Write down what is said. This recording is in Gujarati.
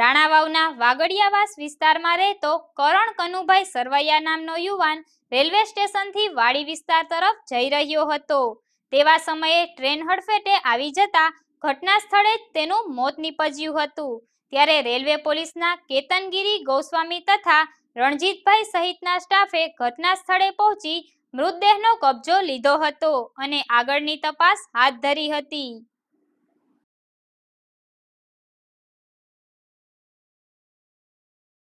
રાણાવાવના વાગડિયાવાસ વિસ્તારમાં રહેતો કરણ કનુભાઈ સરવૈયા નામનો યુવાન રેલવે સ્ટેશનથી વાડી વિસ્તાર તરફ જઈ રહ્યો હતો તેવા સમયે ટ્રેન હડફેટે આવી જતા ઘટના સ્થળે જ તેનું મોત નીપજ્યું હતું ત્યારે રેલવે પોલીસના કેતનગીરી ગોસ્વામી તથા રણજીતભાઈ સહિતના સ્ટાફે ઘટના સ્થળે પહોંચી મૃતદેહનો કબજો લીધો હતો અને આગળની તપાસ હાથ ધરી હતી